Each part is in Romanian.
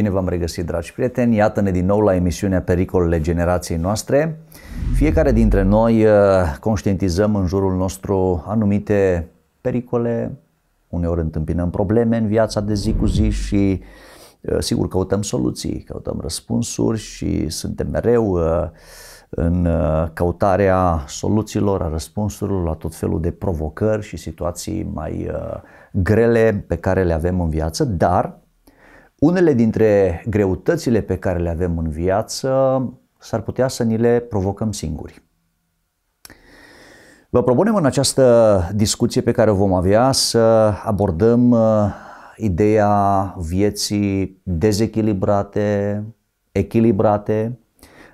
Bine v-am regăsit, dragi prieteni! Iată-ne din nou la emisiunea Pericolele generației noastre. Fiecare dintre noi uh, conștientizăm în jurul nostru anumite pericole, uneori întâmpinăm probleme în viața de zi cu zi și uh, sigur căutăm soluții, căutăm răspunsuri și suntem mereu uh, în căutarea soluțiilor, a răspunsurilor la tot felul de provocări și situații mai grele pe care le avem în viață, dar unele dintre greutățile pe care le avem în viață s-ar putea să ni le provocăm singuri. Vă propunem în această discuție pe care o vom avea să abordăm uh, ideea vieții dezechilibrate, echilibrate,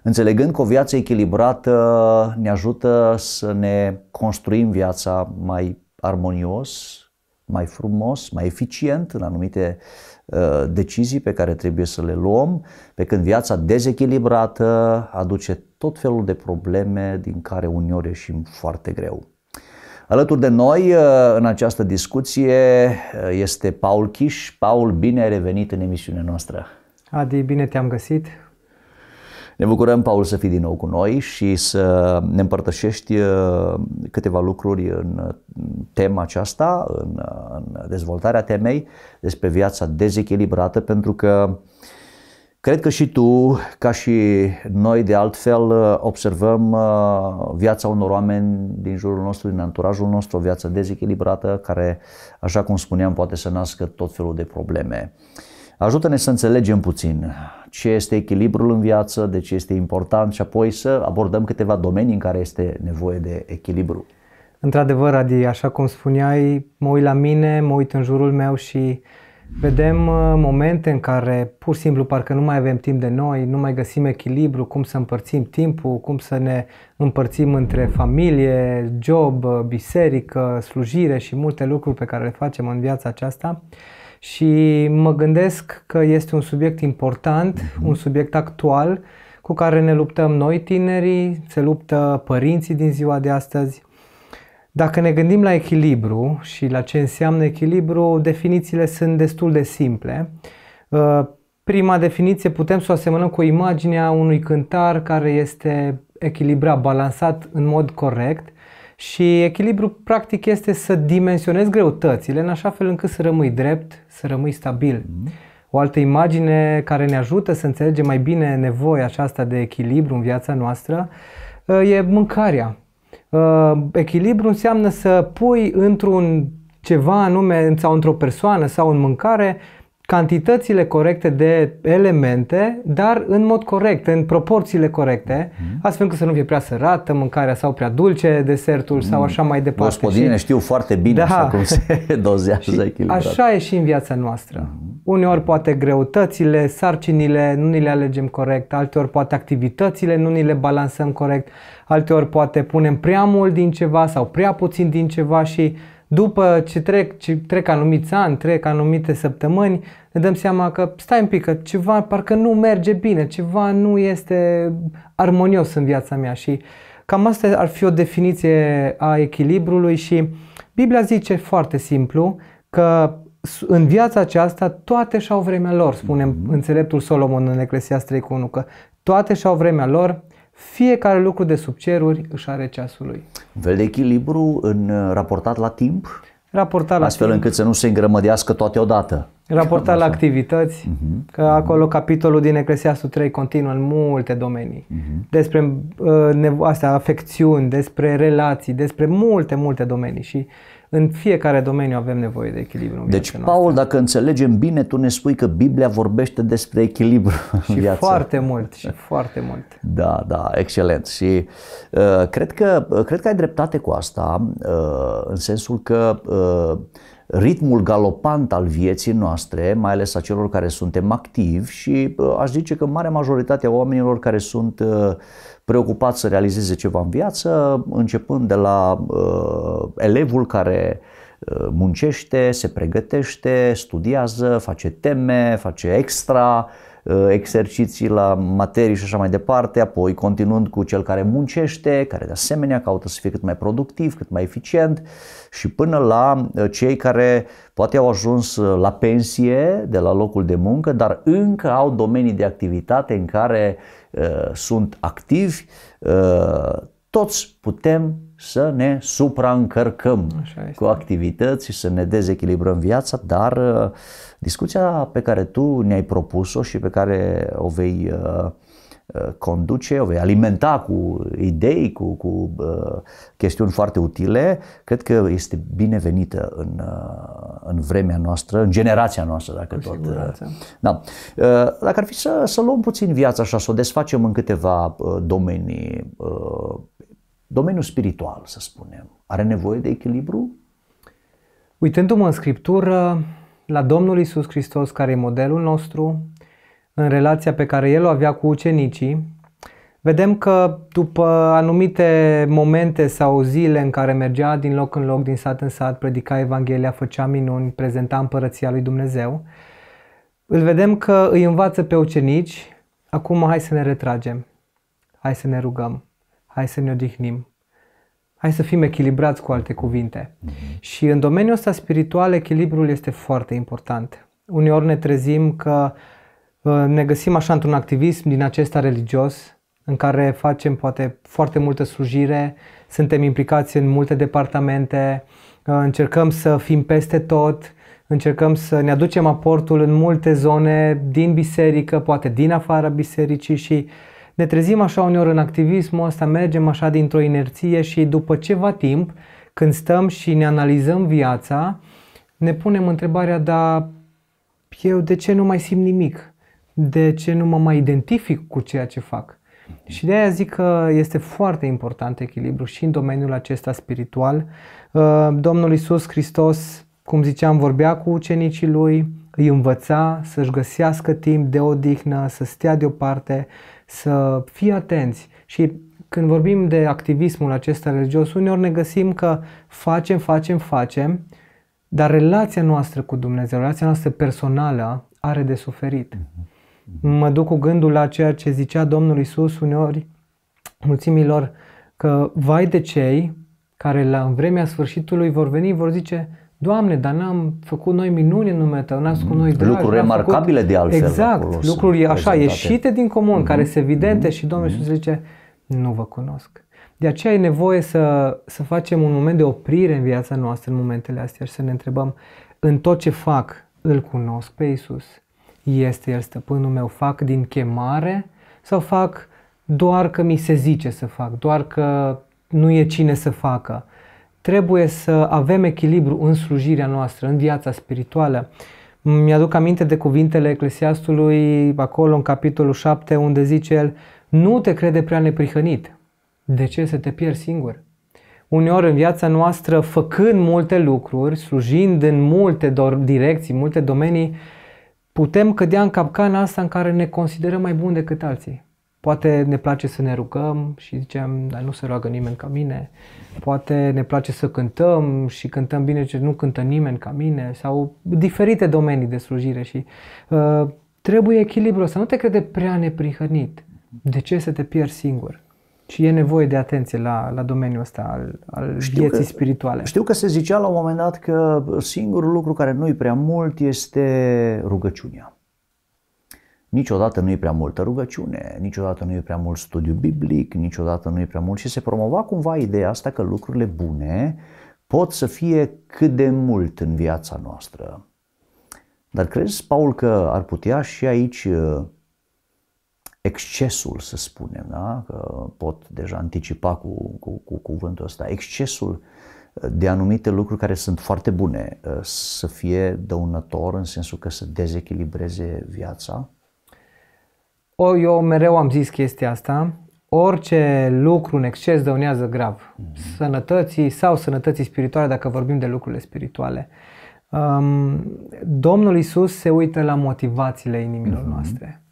înțelegând că o viață echilibrată ne ajută să ne construim viața mai armonios, mai frumos, mai eficient în anumite Uh, decizii pe care trebuie să le luăm, pe când viața dezechilibrată aduce tot felul de probleme din care uneori ieșim foarte greu. Alături de noi uh, în această discuție uh, este Paul Chiș. Paul, bine ai revenit în emisiunea noastră. Adi, bine te-am găsit. Ne bucurăm, Paul, să fii din nou cu noi și să ne împărtășești uh, câteva lucruri în uh, tema aceasta, în, uh, în dezvoltarea temei despre viața dezechilibrată, pentru că cred că și tu, ca și noi de altfel, observăm viața unor oameni din jurul nostru, din anturajul nostru, o viață dezechilibrată care, așa cum spuneam, poate să nască tot felul de probleme. Ajută-ne să înțelegem puțin ce este echilibrul în viață, de ce este important și apoi să abordăm câteva domenii în care este nevoie de echilibru. Într-adevăr, Adi, așa cum spuneai, mă uit la mine, mă uit în jurul meu și vedem uh, momente în care pur și simplu parcă nu mai avem timp de noi, nu mai găsim echilibru, cum să împărțim timpul, cum să ne împărțim între familie, job, uh, biserică, slujire și multe lucruri pe care le facem în viața aceasta și mă gândesc că este un subiect important, un subiect actual cu care ne luptăm noi tinerii, se luptă părinții din ziua de astăzi. Dacă ne gândim la echilibru și la ce înseamnă echilibru, definițiile sunt destul de simple. Uh, prima definiție putem să o asemănăm cu imaginea unui cântar care este echilibrat, balansat în mod corect și echilibru practic este să dimensionezi greutățile în așa fel încât să rămâi drept, să rămâi stabil. Mm-hmm. O altă imagine care ne ajută să înțelegem mai bine nevoia aceasta de echilibru în viața noastră uh, e mâncarea. Uh, echilibru înseamnă să pui într-un ceva anume sau într-o persoană sau în mâncare cantitățile corecte de elemente, dar în mod corect, în proporțiile corecte, mm. astfel încât să nu fie prea sărată mâncarea sau prea dulce desertul mm. sau mhm. așa mai departe. Gospodine și... știu foarte bine da. așa cum se dozează echilibrat. Așa e și în viața noastră. Mm. Uneori poate greutățile, sarcinile nu ni le alegem corect, alteori poate activitățile nu ni le balansăm corect, alteori poate punem prea mult din ceva sau prea puțin din ceva și după ce trec, ce trec anumiți ani, trec anumite săptămâni, ne dăm seama că stai un pic, că ceva parcă nu merge bine, ceva nu este armonios în viața mea și cam asta ar fi o definiție a echilibrului și Biblia zice foarte simplu că în viața aceasta toate și-au vremea lor, spune mm-hmm. înțeleptul Solomon în Eclesiastes 3 că toate și-au vremea lor, fiecare lucru de sub ceruri își are ceasul lui. Un de echilibru în, uh, raportat la timp? Raportat la Astfel timp. încât să nu se îngrămădească toate odată. Raportat la activități, uh-huh. că acolo uh-huh. capitolul din Eclesiastul 3 continuă în multe domenii. Uh-huh. Despre uh, nevo- astea, afecțiuni, despre relații, despre multe, multe domenii. Și uh, în fiecare domeniu avem nevoie de echilibru. În deci, Paul, dacă înțelegem bine, tu ne spui că Biblia vorbește despre echilibru și în viață. foarte mult, și foarte mult. Da, da, excelent. Și uh, cred, că, uh, cred că ai dreptate cu asta, uh, în sensul că uh, ritmul galopant al vieții noastre, mai ales a celor care suntem activi și aș zice că marea majoritate a oamenilor care sunt uh, preocupați să realizeze ceva în viață, începând de la uh, elevul care uh, muncește, se pregătește, studiază, face teme, face extra, Uh, exerciții la materii și așa mai departe, apoi continuând cu cel care muncește, care de asemenea caută să fie cât mai productiv, cât mai eficient și până la uh, cei care poate au ajuns uh, la pensie de la locul de muncă, dar încă au domenii de activitate în care uh, sunt activi, uh, toți putem să ne supraîncărcăm cu activități și să ne dezechilibrăm viața, dar uh, discuția pe care tu ne-ai propus-o și pe care o vei uh, uh, conduce, o vei alimenta cu idei, cu, cu chestiuni foarte utile, cred că este binevenită în, în vremea noastră, în generația noastră, dacă cu tot. Da. Dacă ar fi să, să luăm puțin viața așa, să o desfacem în câteva domenii domeniul spiritual, să spunem, are nevoie de echilibru? Uitându-mă în Scriptură, la Domnul Isus Hristos, care e modelul nostru, în relația pe care El o avea cu ucenicii, vedem că după anumite momente sau zile în care mergea din loc în loc, din sat în sat, predica Evanghelia, făcea minuni, prezenta împărăția lui Dumnezeu, îl vedem că îi învață pe ucenici, acum hai să ne retragem, hai să ne rugăm, hai să ne odihnim, hai să fim echilibrați cu alte cuvinte. Și în domeniul ăsta spiritual echilibrul este foarte important. Uneori ne trezim că uh, ne găsim așa într-un activism din acesta religios, în care facem poate foarte multă slujire, suntem implicați în multe departamente, uh, încercăm să fim peste tot, încercăm să ne aducem aportul în multe zone din biserică, poate din afara bisericii și uh, ne trezim așa uneori în activismul ăsta, mergem așa dintr-o inerție și după ceva timp, când stăm și ne analizăm viața, ne punem întrebarea, dar eu de ce nu mai simt nimic? De ce nu mă mai identific cu ceea ce fac? Și de aia zic că este foarte important echilibru și în domeniul acesta spiritual. Uh, Domnul Isus Hristos, cum ziceam, vorbea cu ucenicii lui, îi învăța să-și găsească timp de odihnă, să stea deoparte, să fii atenți și când vorbim de activismul acesta religios, uneori ne găsim că facem, facem, facem, dar relația noastră cu Dumnezeu, relația noastră personală are de suferit. Mm-hmm. Mă duc cu gândul la ceea ce zicea Domnul Isus uneori mulțimilor că vai de cei care la vremea sfârșitului vor veni, vor zice Doamne, dar n-am făcut noi minuni în numele Tău, n-am făcut noi dragi, Lucruri remarcabile făcut... de altfel. Exact, acolo lucruri așa ieșite din comun, mm-hmm. care sunt evidente mm-hmm. și Domnul mhm. Iisus zice, nu vă cunosc. De aceea e nevoie să, să facem un moment de oprire în viața noastră în momentele astea și să ne întrebăm, în tot ce fac, îl cunosc pe Iisus? Este El stăpânul meu? Fac din chemare sau fac doar că mi se zice să fac, doar că nu e cine să facă? trebuie să avem echilibru în slujirea noastră, în viața spirituală. Mi-aduc aminte de cuvintele Eclesiastului acolo în capitolul 7 unde zice el nu te crede prea neprihănit. De ce să te pierzi singur? Uneori în viața noastră, făcând multe lucruri, slujind în multe direcții, multe domenii, putem cădea în capcana asta în care ne considerăm mai buni decât alții. Poate ne place să ne rugăm și zicem, dar nu se roagă nimeni ca mine. Poate ne place să cântăm și cântăm bine ce nu cântă nimeni ca mine. Sau diferite domenii de slujire și uh, trebuie echilibru să nu te crede prea neprihănit. De ce să te pierzi singur? Și e nevoie de atenție la, la domeniul ăsta al, al știu vieții că, spirituale. Știu că se zicea la un moment dat că singurul lucru care nu-i prea mult este rugăciunea. Niciodată nu e prea multă rugăciune, niciodată nu e prea mult studiu biblic, niciodată nu e prea mult și se promova cumva ideea asta că lucrurile bune pot să fie cât de mult în viața noastră. Dar crezi, Paul, că ar putea și aici uh, excesul, să spunem, da? că pot deja anticipa cu, cu, cu cuvântul ăsta, excesul uh, de anumite lucruri care sunt foarte bune uh, să fie dăunător în sensul că să dezechilibreze viața? O, eu mereu am zis chestia asta, orice lucru în exces dăunează grav mm-hmm. sănătății sau sănătății spirituale, dacă vorbim de lucrurile spirituale. Um, Domnul Isus se uită la motivațiile inimilor mm-hmm. noastre.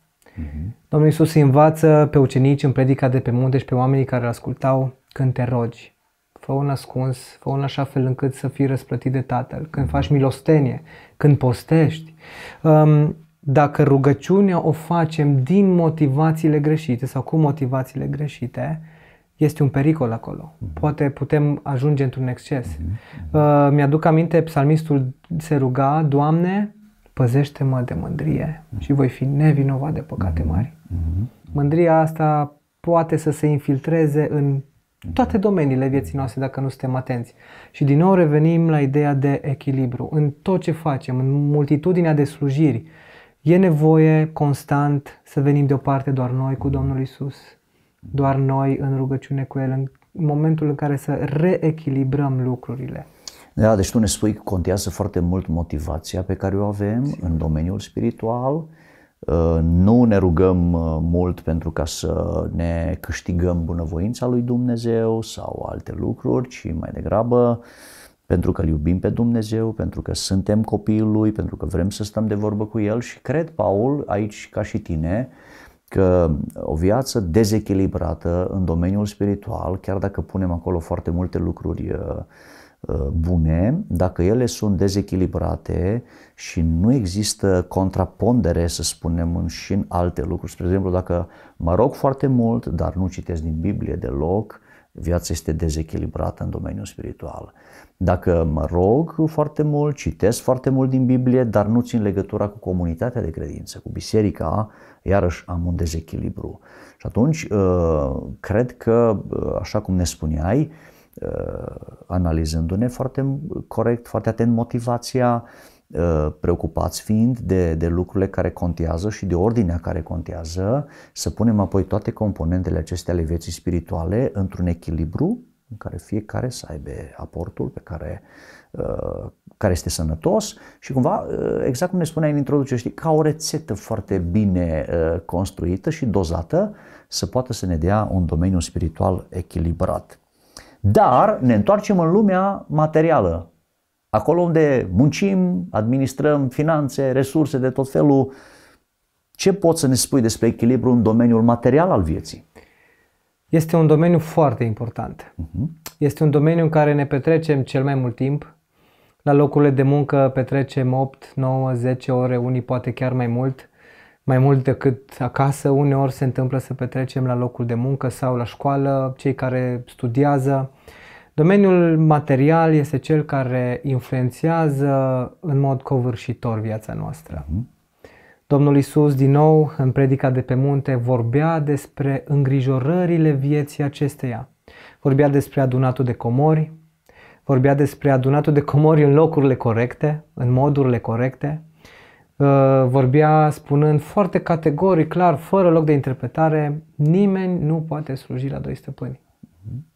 Mm-hmm. Domnul Isus îi învață pe ucenici în predica de pe munte și pe oamenii care îl ascultau când te rogi. Fă un ascuns, fă un așa fel încât să fii răsplătit de Tatăl. Când mhm. faci milostenie, când postești. Um, dacă rugăciunea o facem din motivațiile greșite sau cu motivațiile greșite, este un pericol acolo. Mhm. Poate putem ajunge într-un exces. Mhm. Uh, mi-aduc aminte, psalmistul se ruga, Doamne, păzește-mă de mândrie mhm. și voi fi nevinovat de păcate mari. Mândria asta poate să se infiltreze în toate domeniile vieții noastre dacă nu suntem atenți. Și din nou revenim la ideea de echilibru. În tot ce facem, în multitudinea de slujiri, uh, E nevoie constant să venim deoparte doar noi cu Domnul Isus, doar noi în rugăciune cu El, în momentul în care să reechilibrăm lucrurile. Da, deci tu ne spui că contează foarte mult motivația pe care o avem Sigur. în domeniul spiritual. Uh, nu ne rugăm uh, mult pentru ca să ne câștigăm bunăvoința lui Dumnezeu sau alte lucruri, ci mai degrabă uh, pentru că îl iubim pe Dumnezeu, pentru că suntem copiii Lui, pentru că vrem să stăm de vorbă cu El și cred, Paul, aici ca și tine, că o viață dezechilibrată în domeniul spiritual, chiar dacă punem acolo foarte multe lucruri uh, uh, bune, dacă ele sunt dezechilibrate și nu există contrapondere, să spunem, și în alte lucruri. Spre exemplu, dacă mă rog foarte mult, dar nu citesc din Biblie deloc, Viața este dezechilibrată în domeniul spiritual. Dacă mă rog foarte mult, citesc foarte mult din Biblie, dar nu țin legătura cu comunitatea de credință, cu biserica, iarăși am un dezechilibru. Și atunci, uh, cred că, uh, așa cum ne spuneai, uh, analizându-ne foarte corect, foarte atent motivația, Uh, preocupați fiind de, de lucrurile care contează și de ordinea care contează, să punem apoi toate componentele acestea ale vieții spirituale într-un echilibru în care fiecare să aibă aportul pe care, uh, care este sănătos și cumva, uh, exact cum ne spuneai în introducere, știi, ca o rețetă foarte bine construită și dozată, să poată să ne dea un domeniu spiritual echilibrat. Dar ne întoarcem în lumea materială, Acolo unde muncim, administrăm finanțe, resurse de tot felul, ce poți să ne spui despre echilibru în domeniul material al vieții? Este un domeniu foarte important. Uh-huh. Este un domeniu în care ne petrecem cel mai mult timp. La locurile de muncă petrecem 8, 9, 10 ore, unii poate chiar mai mult, mai mult decât acasă. Uneori se întâmplă să petrecem la locul de muncă sau la școală, cei care studiază. Uh, Domeniul material este cel care influențează în mod covârșitor viața noastră. Mhm. Domnul Isus, din nou, în predica de pe munte, vorbea despre îngrijorările vieții acesteia. Vorbea despre adunatul de comori, vorbea despre adunatul de comori în locurile corecte, în modurile corecte. Uh, vorbea spunând foarte categoric, clar, fără loc de interpretare, nimeni nu poate sluji la doi stăpâni.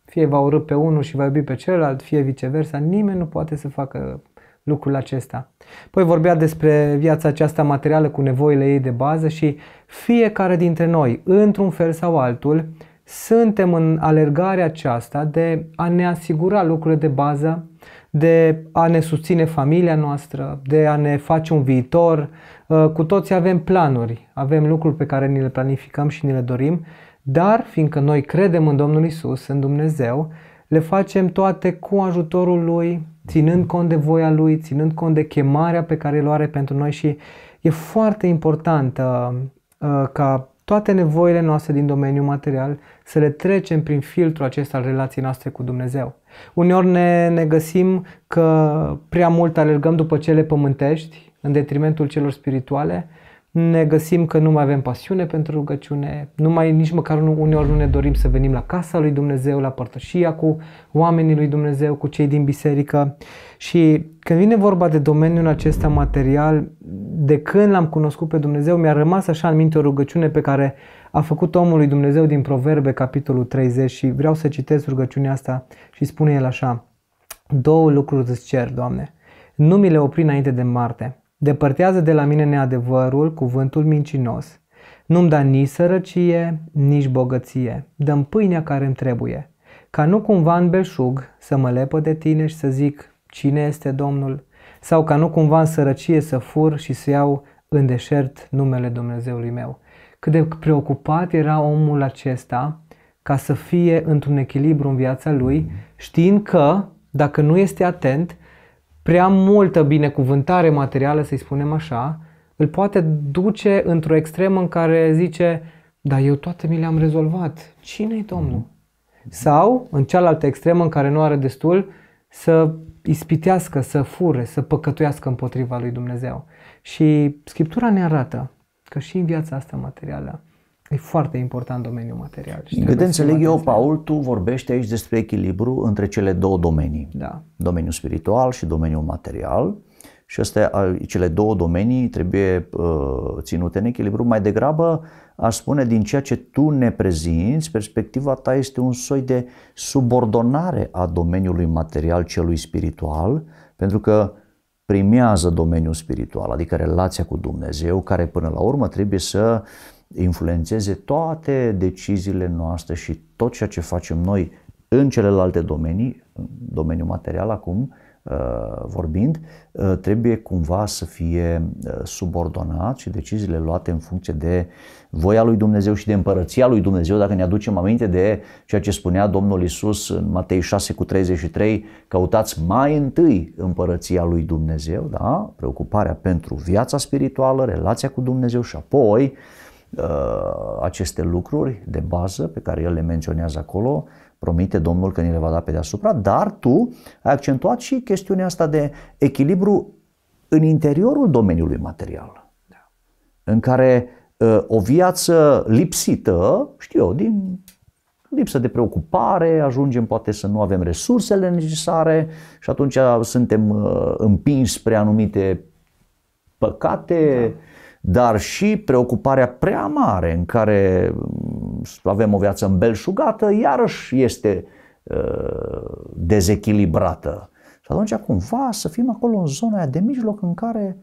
Fie va urâ pe unul și va iubi pe celălalt, fie viceversa. Nimeni nu poate să facă lucrul acesta. Păi vorbea despre viața aceasta materială cu nevoile ei de bază și fiecare dintre noi, într-un fel sau altul, suntem în alergarea aceasta de a ne asigura lucrurile de bază, de a ne susține familia noastră, de a ne face un viitor. Cu toții avem planuri, avem lucruri pe care ni le planificăm și ni le dorim dar, fiindcă noi credem în Domnul Isus, în Dumnezeu, le facem toate cu ajutorul Lui, ținând cont de voia Lui, ținând cont de chemarea pe care o are pentru noi și e foarte important uh, uh, ca toate nevoile noastre din domeniul material să le trecem prin filtrul acesta al relației noastre cu Dumnezeu. Uneori ne, ne găsim că prea mult alergăm după cele pământești în detrimentul celor spirituale ne găsim că nu mai avem pasiune pentru rugăciune, nu mai, nici măcar nu, uneori nu ne dorim să venim la casa lui Dumnezeu, la părtășia cu oamenii lui Dumnezeu, cu cei din biserică. Și când vine vorba de domeniul acesta material, de când l-am cunoscut pe Dumnezeu, mi-a rămas așa în minte o rugăciune pe care a făcut omul lui Dumnezeu din Proverbe, capitolul 30 și vreau să citesc rugăciunea asta și spune el așa, două lucruri îți cer, Doamne, nu mi le opri înainte de marte. Depărtează de la mine neadevărul, cuvântul mincinos. Nu-mi da nici sărăcie, nici bogăție. Dăm pâinea care îmi trebuie. Ca nu cumva în belșug să mă lepă de tine și să zic cine este Domnul, sau ca nu cumva în sărăcie să fur și să iau în deșert numele Dumnezeului meu. Cât de preocupat era omul acesta ca să fie într-un echilibru în viața lui, știind că, dacă nu este atent, prea multă binecuvântare materială, să-i spunem așa, îl poate duce într-o extremă în care zice, dar eu toate mi le-am rezolvat. Cine-i Domnul? Mm-hmm. Sau, în cealaltă extremă în care nu are destul, să ispitească, să fure, să păcătuiască împotriva lui Dumnezeu. Și Scriptura ne arată că și în viața asta materială E foarte important domeniul material. Și Cât înțeleg eu, Paul, tu vorbești aici despre echilibru între cele două domenii. Da. Domeniul spiritual și domeniul material. Și astea, cele două domenii trebuie uh, ținute în echilibru. Mai degrabă, aș spune, din ceea ce tu ne prezinți, perspectiva ta este un soi de subordonare a domeniului material celui spiritual, pentru că primează domeniul spiritual, adică relația cu Dumnezeu, care până la urmă trebuie să uh, influențeze toate deciziile noastre și tot ceea ce facem noi în celelalte domenii, în domeniul material acum uh, vorbind, uh, trebuie cumva să fie uh, subordonat și deciziile luate în funcție de voia lui Dumnezeu și de împărăția lui Dumnezeu. Dacă ne aducem aminte de ceea ce spunea Domnul Isus în Matei 6 cu 33, căutați mai întâi împărăția lui Dumnezeu, da? preocuparea pentru viața spirituală, relația cu Dumnezeu și apoi uh, Uh, aceste lucruri de bază pe care el le menționează acolo, promite Domnul că ni le va da pe deasupra, dar tu ai accentuat și chestiunea asta de echilibru în interiorul domeniului material, da. în care uh, o viață lipsită, știu eu, din lipsă de preocupare, ajungem poate să nu avem resursele necesare și atunci suntem uh, împinși spre anumite păcate, da dar și preocuparea prea mare în care mm, avem o viață îmbelșugată, iarăși este uh, dezechilibrată. Și atunci cumva să fim acolo în zona aia de mijloc în care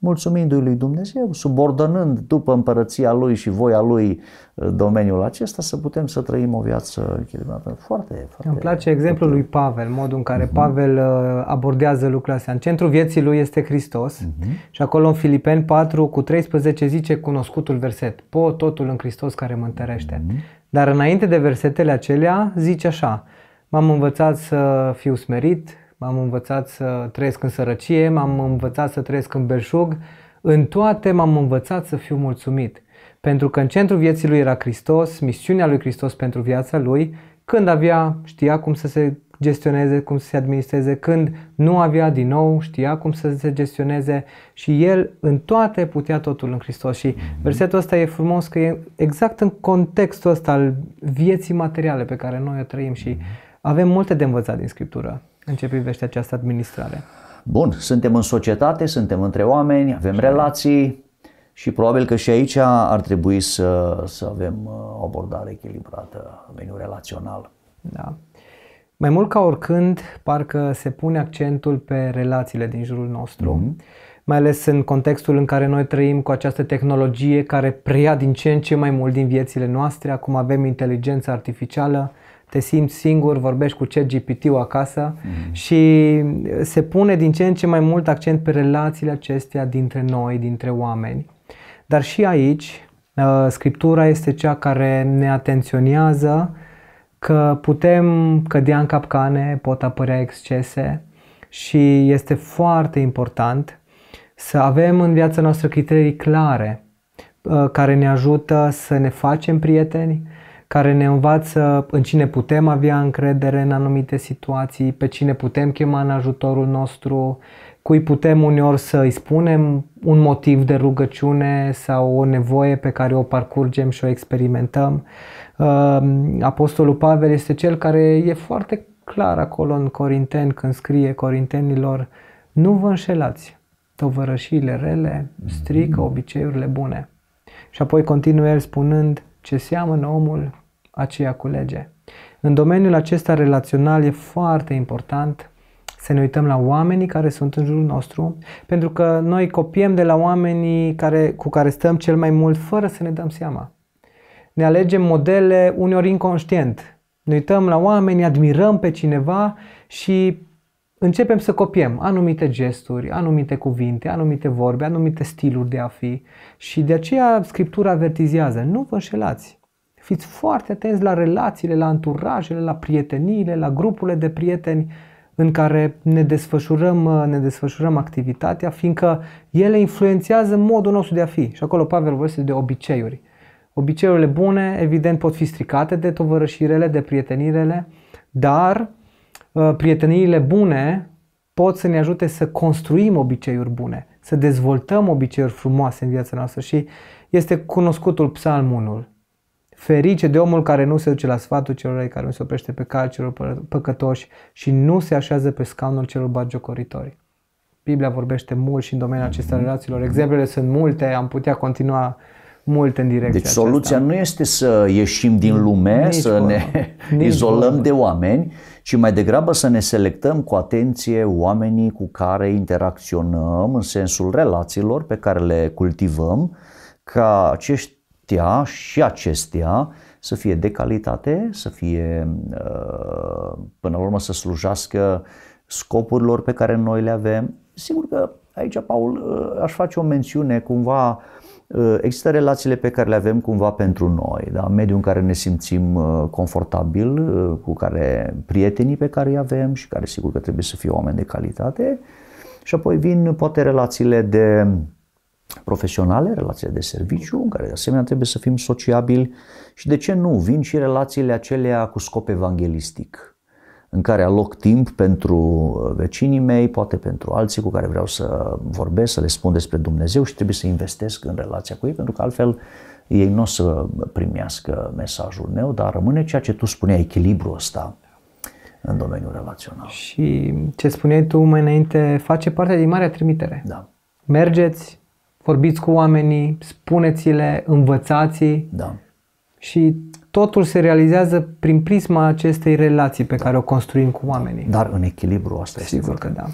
mulțumindu-i lui Dumnezeu, subordonând după împărăția Lui și voia Lui uh, domeniul acesta, să putem să trăim o viață echilibrată. Foarte, foarte... Îmi place exemplul lui Pavel, modul în care uh-huh. Pavel uh, abordează lucrurile astea. În centrul vieții lui este Hristos uh-huh. și acolo în Filipeni 4 cu 13 zice cunoscutul verset, po totul în Hristos care mă întărește. Uh-huh. Dar înainte de versetele acelea zice așa, m-am învățat să fiu smerit, m-am învățat să trăiesc în sărăcie, m-am învățat să trăiesc în belșug, în toate m-am învățat să fiu mulțumit. Pentru că în centru vieții lui era Hristos, misiunea lui Hristos pentru viața lui, când avea, știa cum să se gestioneze, cum să se administreze, când nu avea din nou, știa cum să se gestioneze și el în toate putea totul în Hristos. Și versetul ăsta e frumos că e exact în contextul ăsta al vieții materiale pe care noi o trăim și avem multe de învățat din Scriptură în ce privește această administrare? Bun, suntem în societate, suntem între oameni, avem Așa. relații și probabil că și aici ar trebui să, să avem uh, o abordare echilibrată în relațional. Da. Mai mult ca oricând, parcă se pune accentul pe relațiile din jurul nostru, mm-hmm. mai ales în contextul în care noi trăim cu această tehnologie care preia din ce în ce mai mult din viețile noastre. Acum avem inteligența artificială, te simți singur, vorbești cu chat GPT-ul acasă mm. și se pune din ce în ce mai mult accent pe relațiile acestea dintre noi, dintre oameni. Dar și aici, uh, scriptura este cea care ne atenționează că putem cădea în capcane, pot apărea excese și este foarte important să avem în viața noastră criterii clare uh, care ne ajută să ne facem prieteni, care ne învață în cine putem avea încredere în anumite situații, pe cine putem chema în ajutorul nostru, cui putem uneori să îi spunem un motiv de rugăciune sau o nevoie pe care o parcurgem și o experimentăm. Uh, Apostolul Pavel este cel care e foarte clar acolo în Corinteni când scrie Corintenilor nu vă înșelați, tovărășiile rele strică obiceiurile bune. Și apoi continuă el spunând ce seamănă omul, aceea culege. În domeniul acesta relațional e foarte important să ne uităm la oamenii care sunt în jurul nostru, pentru că noi copiem de la oamenii care, cu care stăm cel mai mult fără să ne dăm seama. Ne alegem modele uneori inconștient. Ne uităm la oameni, admirăm pe cineva și începem să copiem anumite gesturi, anumite cuvinte, anumite vorbe, anumite stiluri de a fi și de aceea Scriptura avertizează, nu vă înșelați. Fiți foarte atenți la relațiile, la anturajele, la prieteniile, la grupurile de prieteni în care ne desfășurăm, ne desfășurăm activitatea, fiindcă ele influențează modul nostru de a fi. Și acolo Pavel vorbește de obiceiuri. Obiceiurile bune, evident, pot fi stricate de tovărășirele, de prietenirele, dar Uh, prieteniile bune pot să ne ajute să construim obiceiuri bune, să dezvoltăm obiceiuri frumoase în viața noastră și este cunoscutul psalmunul. Ferice de omul care nu se duce la sfatul celor care nu se oprește pe cal celor păcătoși și nu se așează pe scaunul celor bagiocoritori. Biblia vorbește mult și în domeniul acesta relațiilor. Exemplele sunt multe, am putea continua mult în direcția Deci soluția aceasta. nu este să ieșim din lume, Nici să vorba. ne Nici izolăm vorba. de oameni, ci mai degrabă să ne selectăm cu atenție oamenii cu care interacționăm în sensul relațiilor pe care le cultivăm, ca aceștia și acestea să fie de calitate, să fie uh, până la urmă să slujească scopurilor pe care noi le avem. Sigur că aici, Paul, uh, aș face o mențiune cumva uh, Uh, există relațiile pe care le avem cumva pentru noi, da? mediul în care ne simțim uh, confortabil, uh, cu care prietenii pe care îi avem și care sigur că trebuie să fie oameni de calitate. Și apoi vin poate relațiile de profesionale, relațiile de serviciu, în care de asemenea trebuie să fim sociabili și de ce nu, vin și relațiile acelea cu scop evanghelistic în care aloc timp pentru uh, vecinii mei, poate pentru alții cu care vreau să vorbesc, să le spun despre Dumnezeu și trebuie să investesc în relația cu ei, pentru că altfel ei nu o să primească mesajul meu, dar rămâne ceea ce tu spuneai, echilibrul ăsta în domeniul relațional. Și ce spuneai tu mai înainte face parte din marea trimitere. Da. Mergeți, vorbiți cu oamenii, spuneți-le, învățați Da. Și totul se realizează prin prisma acestei relații pe care o construim cu oamenii. Dar în echilibru asta este. Sigur că da.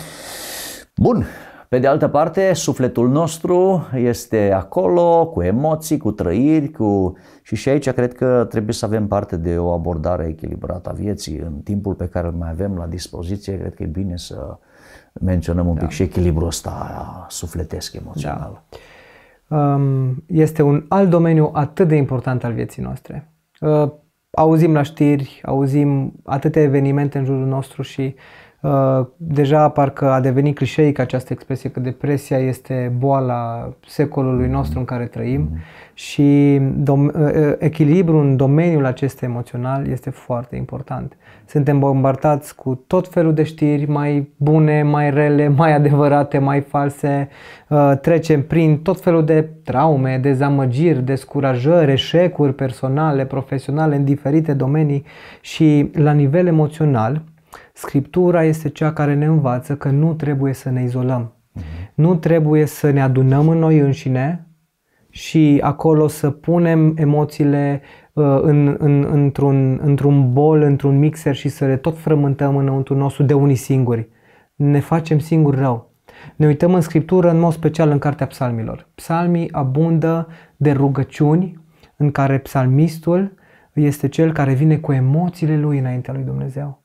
Bun, pe de altă parte, sufletul nostru este acolo, cu emoții, cu trăiri, cu... și și aici cred că trebuie să avem parte de o abordare echilibrată a vieții. În timpul pe care îl mai avem la dispoziție, cred că e bine să menționăm un da. pic și echilibrul ăsta sufletesc, emoțional. Da. Um, este un alt domeniu atât de important al vieții noastre. Uh, auzim la știri, auzim atâtea evenimente în jurul nostru și Uh, deja parcă a devenit clișeică această expresie că depresia este boala secolului nostru în care trăim mm-hmm. și uh, uh, echilibrul echilibru în domeniul acesta emoțional este foarte important. Suntem bombardați cu tot felul de știri mai bune, mai rele, mai adevărate, mai false, trecem prin tot felul de traume, dezamăgiri, descurajări, eșecuri personale, profesionale în diferite domenii și la nivel emoțional Scriptura este cea care ne învață că nu trebuie să ne izolăm. Mhm. Nu trebuie să ne adunăm în noi înșine și acolo să punem emoțiile uh, în, în, într-un, într-un bol, într-un mixer și să le tot frământăm înăuntru nostru de unii singuri. Ne facem singuri rău. Ne uităm în Scriptură, în mod special în Cartea Psalmilor. Psalmii abundă de rugăciuni în care psalmistul este cel care vine cu emoțiile lui înaintea lui Dumnezeu.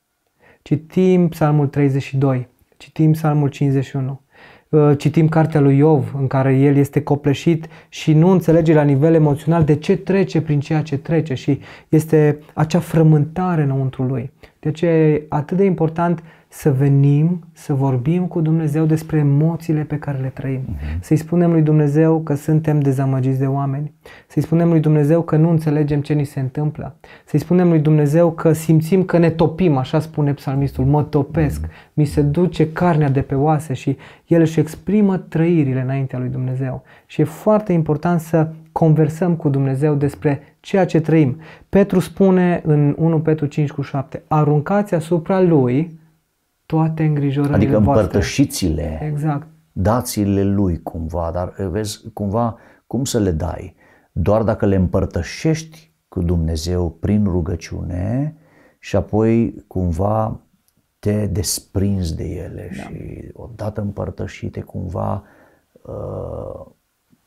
Citim Psalmul 32, citim Psalmul 51, uh, citim cartea lui Iov, în care el este copleșit și nu înțelege la nivel emoțional de ce trece prin ceea ce trece și este acea frământare înăuntru lui. De deci ce e atât de important să venim să vorbim cu Dumnezeu despre emoțiile pe care le trăim. Uh-huh. Să-i spunem lui Dumnezeu că suntem dezamăgiți de oameni. Să-i spunem lui Dumnezeu că nu înțelegem ce ni se întâmplă. Să-i spunem lui Dumnezeu că simțim că ne topim, așa spune psalmistul, mă topesc, uh-huh. mi se duce carnea de pe oase și el își exprimă trăirile înaintea lui Dumnezeu. Și e foarte important să conversăm cu Dumnezeu despre ceea ce trăim. Petru spune în 1 Petru 5 cu 7, aruncați asupra lui toate îngrijorările Adică împărtășiți-le, exact. dați-le lui cumva, dar eh, vezi cumva cum să le dai? Doar dacă le împărtășești cu Dumnezeu prin rugăciune și apoi cumva te desprinzi de ele da. și odată împărtășite cumva eh,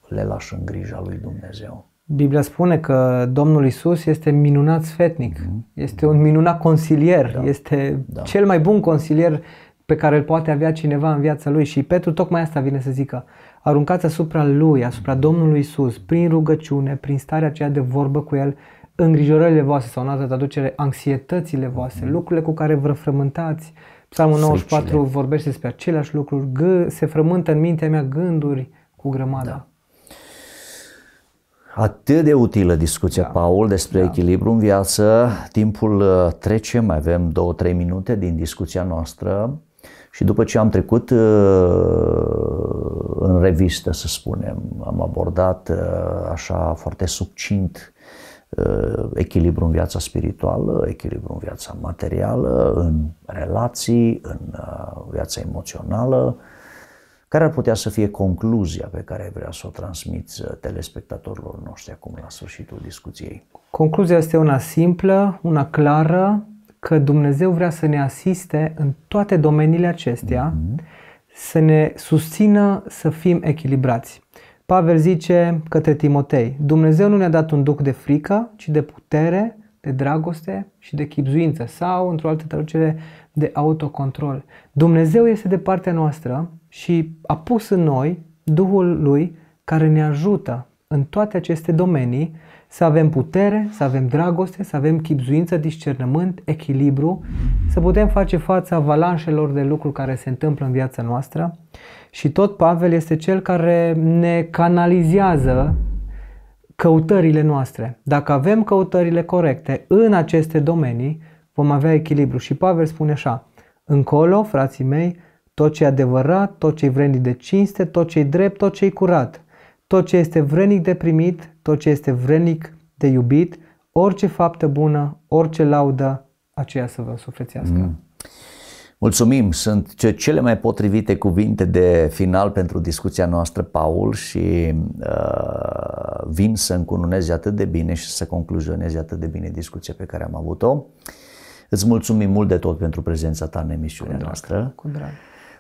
le lași în grija lui Dumnezeu. Biblia spune că Domnul Isus este minunat sfetnic, mm-hmm. este un minunat consilier, da. este da. cel mai bun consilier pe care îl poate avea cineva în viața lui și Petru tocmai asta vine să zică. Aruncați asupra lui, asupra Domnului Isus, prin rugăciune, prin starea aceea de vorbă cu el, îngrijorările voastre sau în altă traducere, anxietățile voastre, mhm. lucrurile cu care vă frământați. Psalmul 94 vorbește despre aceleași lucruri, G- se frământă în mintea mea gânduri cu grămadă. Da. Atât de utilă discuția, da. Paul, despre da. echilibru în viață. Timpul uh, trece, mai avem 2-3 minute din discuția noastră și după ce am trecut uh, în revistă, să spunem, am abordat uh, așa foarte succint echilibru în viața spirituală, echilibru în viața materială, în relații, în viața emoțională, care ar putea să fie concluzia pe care vrea să o transmiți uh, telespectatorilor noștri acum la sfârșitul discuției? Concluzia este una simplă, una clară, că Dumnezeu vrea să ne asiste în toate domeniile acestea, mm-hmm. să ne susțină să fim echilibrați. Pavel zice către Timotei, Dumnezeu nu ne-a dat un duc de frică, ci de putere, de dragoste și de chipzuință sau, într-o altă traducere, de autocontrol. Dumnezeu este de partea noastră și a pus în noi Duhul Lui care ne ajută în toate aceste domenii să avem putere, să avem dragoste, să avem chipzuință, discernământ, echilibru, să putem face față avalanșelor de lucruri care se întâmplă în viața noastră. Și tot Pavel este cel care ne canalizează căutările noastre. Dacă avem căutările corecte în aceste domenii, vom avea echilibru. Și Pavel spune așa, încolo, frații mei, tot ce e adevărat, tot ce e vrednic de cinste, tot ce e drept, tot ce e curat, tot ce este vrednic de primit, tot ce este vrednic de iubit, orice faptă bună, orice laudă, aceea să vă însuflețească. Mm. Mulțumim, sunt cele mai potrivite cuvinte de final pentru discuția noastră, Paul, și uh, vin să încununezi atât de bine și să concluzionezi atât de bine discuția pe care am avut-o. Îți mulțumim mult de tot pentru prezența ta în emisiunea cu drag, noastră. Cu drag.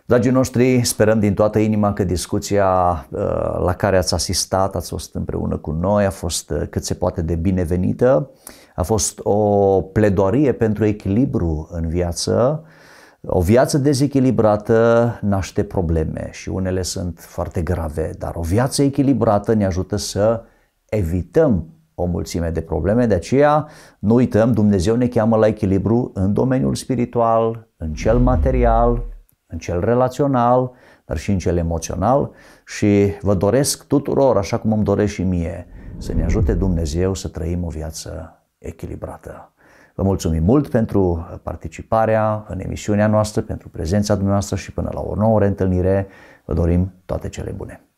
Dragii noștri, sperăm din toată inima că discuția uh, la care ați asistat, ați fost împreună cu noi, a fost uh, cât se poate de binevenită. A fost o pledoarie pentru echilibru în viață. O viață dezechilibrată naște probleme și unele sunt foarte grave, dar o viață echilibrată ne ajută să evităm o mulțime de probleme, de aceea nu uităm, Dumnezeu ne cheamă la echilibru în domeniul spiritual, în cel material, în cel relațional, dar și în cel emoțional și vă doresc tuturor, așa cum îmi doresc și mie, să ne ajute Dumnezeu să trăim o viață echilibrată. Vă mulțumim mult pentru participarea în emisiunea noastră, pentru prezența dumneavoastră și până la o nouă reîntâlnire vă dorim toate cele bune.